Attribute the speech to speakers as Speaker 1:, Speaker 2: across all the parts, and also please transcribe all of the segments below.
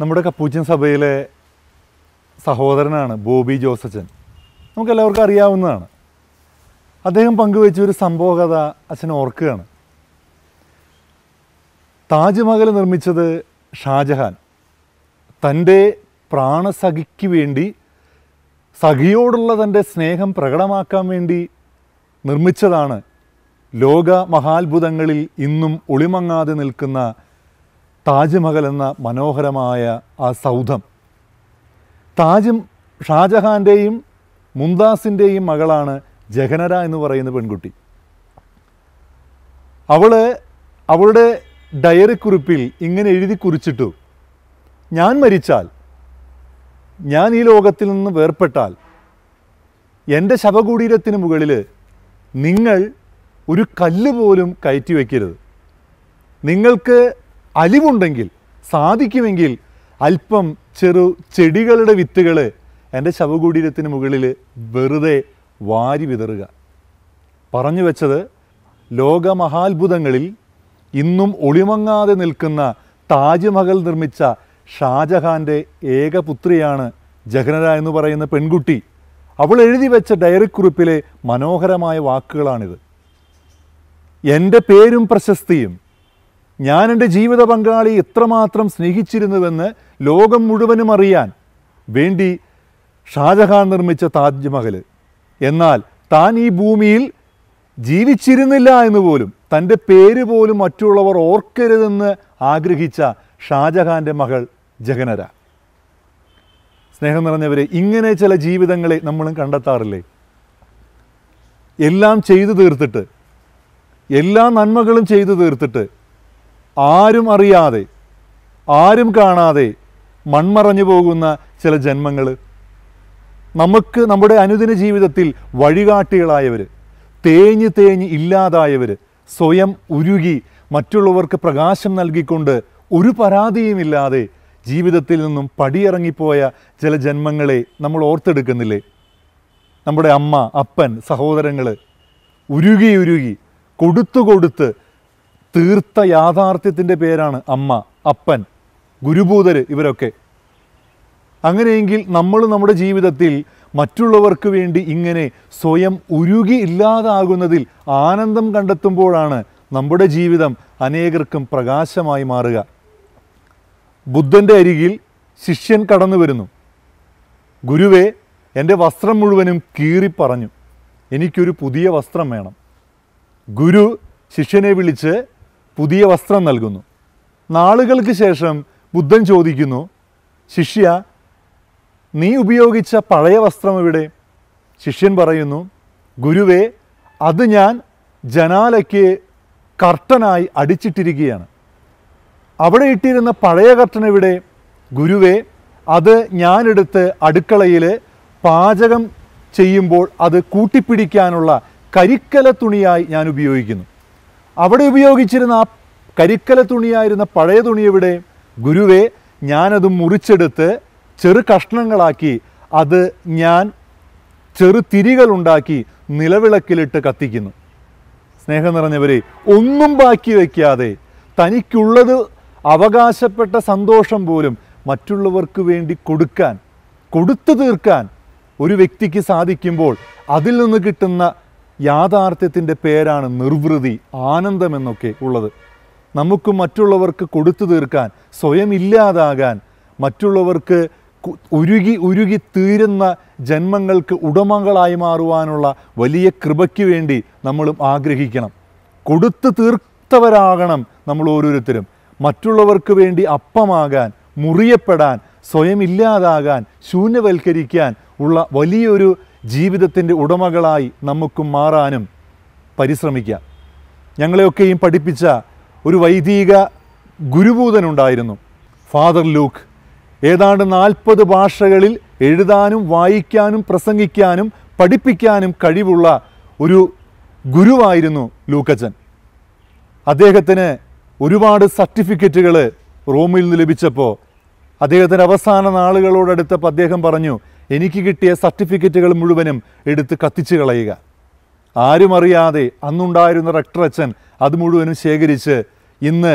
Speaker 1: നമ്മുടെ കപ്പൂച്ചൻ സഭയിലെ സഹോദരനാണ് ബോബി ജോസച്ചൻ എല്ലാവർക്കും അറിയാവുന്നതാണ് അദ്ദേഹം പങ്കുവച്ച ഒരു സംഭവ കഥ അച്ഛൻ ഓർക്കുകയാണ് താജ്മഹൽ നിർമ്മിച്ചത് ഷാജഹാൻ തൻ്റെ പ്രാണസഖിക്ക് വേണ്ടി സഖിയോടുള്ള തൻ്റെ സ്നേഹം പ്രകടമാക്കാൻ വേണ്ടി നിർമ്മിച്ചതാണ് ലോക മഹാത്ഭുതങ്ങളിൽ ഇന്നും ഒളിമങ്ങാതെ നിൽക്കുന്ന താജ്മഹൽ എന്ന മനോഹരമായ ആ സൗധം താജും ഷാജഹാൻ്റെയും മുംതാസിൻ്റെയും മകളാണ് ജഹനര എന്ന് പറയുന്ന പെൺകുട്ടി അവൾ അവളുടെ ഡയറി കുറിപ്പിൽ ഇങ്ങനെ എഴുതി കുറിച്ചിട്ടു ഞാൻ മരിച്ചാൽ ഞാൻ ഈ ലോകത്തിൽ നിന്ന് വേർപെട്ടാൽ എൻ്റെ ശവകുടീരത്തിന് മുകളിൽ നിങ്ങൾ ഒരു കല്ല് പോലും കയറ്റി വയ്ക്കരുത് നിങ്ങൾക്ക് അലിവുണ്ടെങ്കിൽ സാധിക്കുമെങ്കിൽ അല്പം ചെറു ചെടികളുടെ വിത്തുകൾ എൻ്റെ ശവകുടീരത്തിന് മുകളിൽ വെറുതെ വാരി വിതറുക പറഞ്ഞു വെച്ചത് ലോകമഹാത്ഭുതങ്ങളിൽ ഇന്നും ഒളിമങ്ങാതെ നിൽക്കുന്ന താജ്മഹൽ നിർമ്മിച്ച ഷാജഹാൻ്റെ ഏകപുത്രിയാണ് ജഹനര എന്ന് പറയുന്ന പെൺകുട്ടി അവൾ എഴുതി വെച്ച ഡയറി കുറിപ്പിലെ മനോഹരമായ വാക്കുകളാണിത് എൻ്റെ പേരും പ്രശസ്തിയും ഞാൻ എൻ്റെ ജീവിത പങ്കാളി എത്രമാത്രം സ്നേഹിച്ചിരുന്നുവെന്ന് ലോകം മുഴുവനും അറിയാൻ വേണ്ടി ഷാജഹാൻ നിർമ്മിച്ച താജ്മഹൽ എന്നാൽ താൻ ഈ ഭൂമിയിൽ ജീവിച്ചിരുന്നില്ല എന്ന് പോലും തൻ്റെ പേര് പോലും മറ്റുള്ളവർ ഓർക്കരുതെന്ന് ആഗ്രഹിച്ച ഷാജഹാൻ്റെ മകൾ ജഗനര സ്നേഹം നിറഞ്ഞവരെ ഇങ്ങനെ ചില ജീവിതങ്ങളെ നമ്മളും കണ്ടെത്താറില്ലേ എല്ലാം ചെയ്തു തീർത്തിട്ട് എല്ലാ നന്മകളും ചെയ്തു തീർത്തിട്ട് ആരും അറിയാതെ ആരും കാണാതെ മൺമറഞ്ഞു പോകുന്ന ചില ജന്മങ്ങൾ നമുക്ക് നമ്മുടെ അനുദിന ജീവിതത്തിൽ വഴികാട്ടികളായവർ തേഞ്ഞ് തേഞ്ഞ് ഇല്ലാതായവർ സ്വയം ഉരുകി മറ്റുള്ളവർക്ക് പ്രകാശം നൽകിക്കൊണ്ട് ഒരു പരാതിയുമില്ലാതെ ജീവിതത്തിൽ നിന്നും പടിയിറങ്ങിപ്പോയ ചില ജന്മങ്ങളെ നമ്മൾ ഓർത്തെടുക്കുന്നില്ലേ നമ്മുടെ അമ്മ അപ്പൻ സഹോദരങ്ങൾ ഉരുകി ഉരുകി കൊടുത്തു കൊടുത്ത് തീർത്ത യാഥാർത്ഥ്യത്തിൻ്റെ പേരാണ് അമ്മ അപ്പൻ ഗുരുഭൂതർ ഇവരൊക്കെ അങ്ങനെയെങ്കിൽ നമ്മൾ നമ്മുടെ ജീവിതത്തിൽ മറ്റുള്ളവർക്ക് വേണ്ടി ഇങ്ങനെ സ്വയം ഉരുകി ഇല്ലാതാകുന്നതിൽ ആനന്ദം കണ്ടെത്തുമ്പോഴാണ് നമ്മുടെ ജീവിതം അനേകർക്കും പ്രകാശമായി മാറുക ബുദ്ധൻ്റെ അരികിൽ ശിഷ്യൻ കടന്നു വരുന്നു ഗുരുവെ എൻ്റെ വസ്ത്രം മുഴുവനും കീറിപ്പറഞ്ഞു എനിക്കൊരു പുതിയ വസ്ത്രം വേണം ഗുരു ശിഷ്യനെ വിളിച്ച് പുതിയ വസ്ത്രം നൽകുന്നു നാളുകൾക്ക് ശേഷം ബുദ്ധൻ ചോദിക്കുന്നു ശിഷ്യ നീ ഉപയോഗിച്ച പഴയ വസ്ത്രം ഇവിടെ ശിഷ്യൻ പറയുന്നു ഗുരുവേ അത് ഞാൻ ജനാലയ്ക്ക് കർട്ടനായി അടിച്ചിട്ടിരിക്കുകയാണ് അവിടെ ഇട്ടിരുന്ന പഴയ കർട്ടൻ ഇവിടെ ഗുരുവേ അത് ഞാനെടുത്ത് അടുക്കളയിൽ പാചകം ചെയ്യുമ്പോൾ അത് കൂട്ടിപ്പിടിക്കാനുള്ള കരിക്കല തുണിയായി ഞാൻ ഉപയോഗിക്കുന്നു അവിടെ ഉപയോഗിച്ചിരുന്ന ആ കരിക്കല തുണിയായിരുന്ന പഴയ തുണി എവിടെ ഗുരുവെ ഞാനത് മുറിച്ചെടുത്ത് ചെറു കഷ്ണങ്ങളാക്കി അത് ഞാൻ ചെറു ഉണ്ടാക്കി നിലവിളക്കിലിട്ട് കത്തിക്കുന്നു സ്നേഹം നിറഞ്ഞവരെ ഒന്നും ബാക്കി വയ്ക്കാതെ തനിക്കുള്ളത് അവകാശപ്പെട്ട സന്തോഷം പോലും മറ്റുള്ളവർക്ക് വേണ്ടി കൊടുക്കാൻ കൊടുത്തു തീർക്കാൻ ഒരു വ്യക്തിക്ക് സാധിക്കുമ്പോൾ അതിൽ നിന്ന് കിട്ടുന്ന യാഥാർത്ഥ്യത്തിൻ്റെ പേരാണ് നിർവൃതി ആനന്ദമെന്നൊക്കെ ഉള്ളത് നമുക്ക് മറ്റുള്ളവർക്ക് കൊടുത്തു തീർക്കാൻ സ്വയം ഇല്ലാതാകാൻ മറ്റുള്ളവർക്ക് ഉരുകി ഉരുകി തീരുന്ന ജന്മങ്ങൾക്ക് ഉടമകളായി മാറുവാനുള്ള വലിയ കൃപയ്ക്ക് വേണ്ടി നമ്മളും ആഗ്രഹിക്കണം കൊടുത്തു തീർത്തവരാകണം നമ്മൾ ഓരോരുത്തരും മറ്റുള്ളവർക്ക് വേണ്ടി അപ്പമാകാൻ മുറിയപ്പെടാൻ സ്വയം ഇല്ലാതാകാൻ ശൂന്യവൽക്കരിക്കാൻ ഉള്ള വലിയൊരു ജീവിതത്തിൻ്റെ ഉടമകളായി നമുക്കും മാറാനും പരിശ്രമിക്കാം ഞങ്ങളെയൊക്കെയും പഠിപ്പിച്ച ഒരു വൈദിക ഗുരുഭൂതനുണ്ടായിരുന്നു ഫാദർ ലൂക്ക് ഏതാണ്ട് നാൽപ്പത് ഭാഷകളിൽ എഴുതാനും വായിക്കാനും പ്രസംഗിക്കാനും പഠിപ്പിക്കാനും കഴിവുള്ള ഒരു ഗുരുവായിരുന്നു ലൂക്കച്ചൻ അദ്ദേഹത്തിന് ഒരുപാട് സർട്ടിഫിക്കറ്റുകൾ റോമിൽ നിന്ന് ലഭിച്ചപ്പോൾ അദ്ദേഹത്തിൻ്റെ അവസാന നാളുകളോടടുത്തപ്പോൾ അദ്ദേഹം പറഞ്ഞു എനിക്ക് കിട്ടിയ സർട്ടിഫിക്കറ്റുകൾ മുഴുവനും എടുത്ത് കത്തിച്ചു കളയുക ആരും അറിയാതെ അന്നുണ്ടായിരുന്ന റക്ടറച്ചൻ അത് മുഴുവനും ശേഖരിച്ച് ഇന്ന്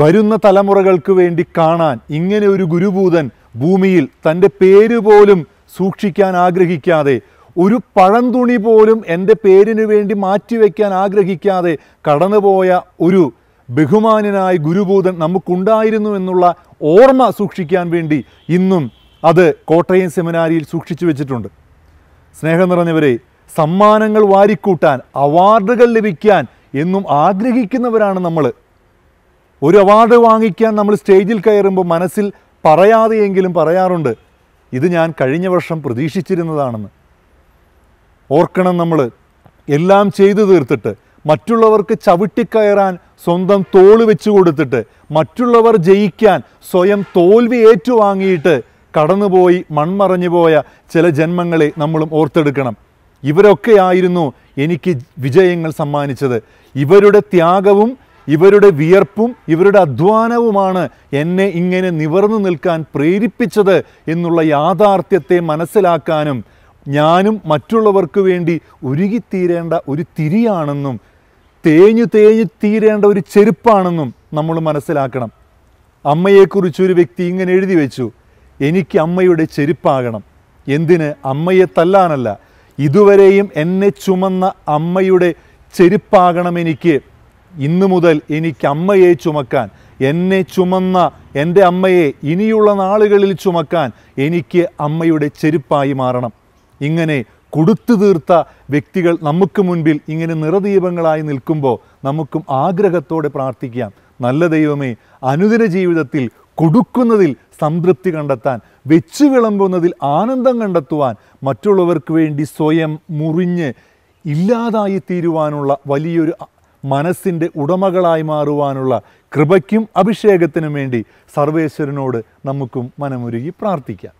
Speaker 1: വരുന്ന തലമുറകൾക്ക് വേണ്ടി കാണാൻ ഇങ്ങനെ ഒരു ഗുരുഭൂതൻ ഭൂമിയിൽ തൻ്റെ പേര് പോലും സൂക്ഷിക്കാൻ ആഗ്രഹിക്കാതെ ഒരു പഴന്തുണി പോലും എൻ്റെ പേരിന് വേണ്ടി മാറ്റിവെക്കാൻ ആഗ്രഹിക്കാതെ കടന്നുപോയ ഒരു ബഹുമാനനായ ഗുരുഭൂതൻ നമുക്കുണ്ടായിരുന്നു എന്നുള്ള ഓർമ്മ സൂക്ഷിക്കാൻ വേണ്ടി ഇന്നും അത് കോട്ടയം സെമിനാരിയിൽ സൂക്ഷിച്ചു വെച്ചിട്ടുണ്ട് സ്നേഹം നിറഞ്ഞവരെ സമ്മാനങ്ങൾ വാരിക്കൂട്ടാൻ അവാർഡുകൾ ലഭിക്കാൻ എന്നും ആഗ്രഹിക്കുന്നവരാണ് നമ്മൾ ഒരു അവാർഡ് വാങ്ങിക്കാൻ നമ്മൾ സ്റ്റേജിൽ കയറുമ്പോൾ മനസ്സിൽ പറയാതെയെങ്കിലും പറയാറുണ്ട് ഇത് ഞാൻ കഴിഞ്ഞ വർഷം പ്രതീക്ഷിച്ചിരുന്നതാണെന്ന് ഓർക്കണം നമ്മൾ എല്ലാം ചെയ്തു തീർത്തിട്ട് മറ്റുള്ളവർക്ക് ചവിട്ടിക്കയറാൻ സ്വന്തം തോൾ വെച്ചു കൊടുത്തിട്ട് മറ്റുള്ളവർ ജയിക്കാൻ സ്വയം തോൽവി ഏറ്റുവാങ്ങിയിട്ട് കടന്നുപോയി മൺമറഞ്ഞുപോയ ചില ജന്മങ്ങളെ നമ്മളും ഓർത്തെടുക്കണം ഇവരൊക്കെയായിരുന്നു എനിക്ക് വിജയങ്ങൾ സമ്മാനിച്ചത് ഇവരുടെ ത്യാഗവും ഇവരുടെ വിയർപ്പും ഇവരുടെ അധ്വാനവുമാണ് എന്നെ ഇങ്ങനെ നിവർന്നു നിൽക്കാൻ പ്രേരിപ്പിച്ചത് എന്നുള്ള യാഥാർത്ഥ്യത്തെ മനസ്സിലാക്കാനും ഞാനും മറ്റുള്ളവർക്ക് വേണ്ടി ഒരുകിത്തീരേണ്ട ഒരു തിരിയാണെന്നും തേഞ്ഞു തേഞ്ഞു തീരേണ്ട ഒരു ചെരുപ്പാണെന്നും നമ്മൾ മനസ്സിലാക്കണം അമ്മയെക്കുറിച്ചൊരു വ്യക്തി ഇങ്ങനെ എഴുതി വെച്ചു എനിക്ക് അമ്മയുടെ ചെരുപ്പാകണം എന്തിന് അമ്മയെ തല്ലാനല്ല ഇതുവരെയും എന്നെ ചുമന്ന അമ്മയുടെ ചെരുപ്പാകണം എനിക്ക് ഇന്നു മുതൽ എനിക്ക് അമ്മയെ ചുമക്കാൻ എന്നെ ചുമന്ന എൻ്റെ അമ്മയെ ഇനിയുള്ള നാളുകളിൽ ചുമക്കാൻ എനിക്ക് അമ്മയുടെ ചെരുപ്പായി മാറണം ഇങ്ങനെ കൊടുത്തു തീർത്ത വ്യക്തികൾ നമുക്ക് മുൻപിൽ ഇങ്ങനെ നിറദീപങ്ങളായി നിൽക്കുമ്പോൾ നമുക്കും ആഗ്രഹത്തോടെ പ്രാർത്ഥിക്കാം നല്ല ദൈവമേ അനുദിന ജീവിതത്തിൽ കൊടുക്കുന്നതിൽ സംതൃപ്തി കണ്ടെത്താൻ വെച്ചു വിളമ്പുന്നതിൽ ആനന്ദം കണ്ടെത്തുവാൻ മറ്റുള്ളവർക്ക് വേണ്ടി സ്വയം മുറിഞ്ഞ് ഇല്ലാതായി തീരുവാനുള്ള വലിയൊരു മനസ്സിൻ്റെ ഉടമകളായി മാറുവാനുള്ള കൃപയ്ക്കും അഭിഷേകത്തിനും വേണ്ടി സർവേശ്വരനോട് നമുക്കും മനമൊരുകി പ്രാർത്ഥിക്കാം